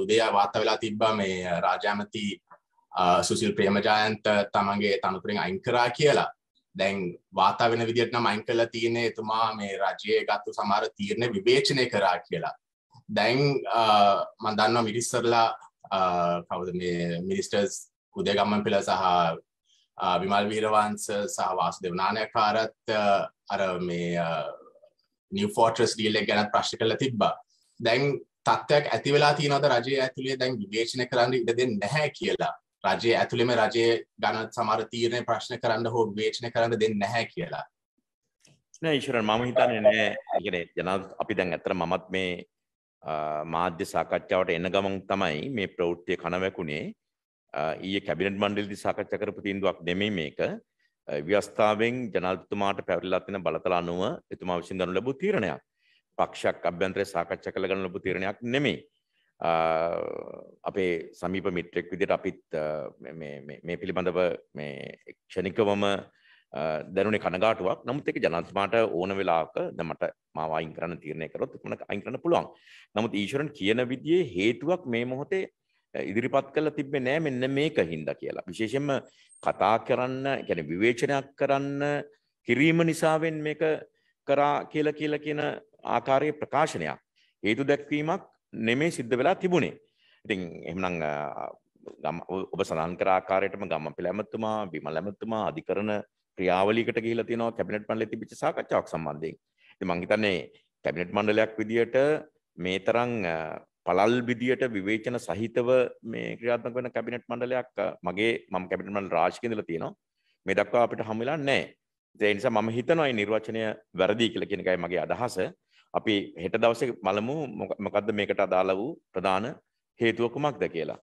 උදේ වාර්තා වෙලා තිබ්බා මේ රාජාමති සුසිල් ප්‍රේමජයන්ත තමන්ගේ තනතුරෙන් අයින් කරා කියලා. දැන් වාර්තා වෙන විදිහට නම් අයින් කරලා තියෙන්නේ එතුමා මේ රජයේ ගත්තු සමහර තීරණ විවේචනය කරා කියලා. දැන් මම දන්නවා මිනිස්සරලා කවුද මේ මිනිස්ටර්ස් උදේගම්මන් පෙළ සහ විමල් වීරවංශ සහ වාසුදේව නානකාරත් අර මේ නිව් ෆෝට්‍රස් ඩීල් එක ගැන ප්‍රශ්න කරලා තිබ්බා. දැන් තත්ත්වයක් ඇති වෙලා තියෙනවද රජය ඇතුලේ දැන් විවේචනය කරන්න ඉඩ දෙන්නේ නැහැ කියලා. රජය ඇතුලේම රජය ගන්න සමහර තීරණ ප්‍රශ්න කරන්න හෝ විවේචනය කරන්න දෙන්නේ නැහැ කියලා. නෑ ඊශ්වරන් මම හිතන්නේ නෑ. ඒ කියන්නේ ජනාධිපති අපි දැන් ඇත්තට මමත් මේ මාධ්‍ය සාකච්ඡාවට එන ගමන් තමයි මේ ප්‍රවෘත්තිය කනවැකුනේ. ඊයේ කැබිනට් මණ්ඩලයේදී සාකච්ඡා කරපු තීන්දුවක් නෙමෙයි මේක. ව්‍යවස්ථාවෙන් ජනාධිපතිතුමාට පැවරිලා තියෙන බලතල අනුව එතුමා විසින් ගනු ලැබූ තීරණයක්. පක්ෂයක් අභ්‍යන්ත්‍රය සාකච්ඡා කළ ගන්න ලොබ තිරණයක් නෙමේ අපේ සමීප මිත්‍රෙක් විදිට අපිත් මේ පිළිබඳව ක්ෂණිකවම දැනුනේ කනගාටුවක් නමුත් එක ජනස්මාට ඕන වෙලාක දමට මාවයින් කරන්න තීරණය කරොත් මට අයින් කරන්න පුළුවන් නමුත් ඊශ්වරන් කියන විදියේ හේතුවක් මේ මොහොතේ ඉදිරිපත් කළ තිබේ නෑ මෙන්න මේක හින්ද කියලා විශේෂෙන්ම කතා කරන්න ගැන විවේචනයක් කරන්න කිරීම නිසාවෙන් මේක කරා කියල කියල කියන ආකාරයේ ප්‍රකාශනයක් හේතු දැක්වීමක් නෙමේ සිද්ධ වෙලා තිබුණේ. ඉතින් එහෙමනම් ඔබ සඳහන් කර ආකාරයටම ගම්මපිල ඇමතුමා විමල ඇමතුමා අධිකරණ ක්‍රියාවලියකට ගිහිලා තියෙනවා කැබිනට් මණ්ඩලයේ තිබිච්ච සාකච්ඡාවක් සම්බන්ධයෙන්. ඉතින් මම හිතන්නේ කැබිනට් මණ්ඩලයක් විදියට මේ තරම් පළල් විදියට විවේචන සහිතව මේ ක්‍රියාත්මක වෙන කැබිනට් මණ්ඩලයක් මගේ මම කැබිනට් මණ්ඩල රාජ්‍යක ඉඳලා තියෙනවා. මේ දක්වා අපිට හම් වෙලා නැහැ. ඒ නිසා මම හිතනවා මේ නිර්වචනය වැරදි කියලා කියන එකයි මගේ අදහස. අපි හෙට දවසේ බලමු මොකද්ද මේකට අදාළ වූ ප්‍රධාන හේතුව කුමක්ද කියලා.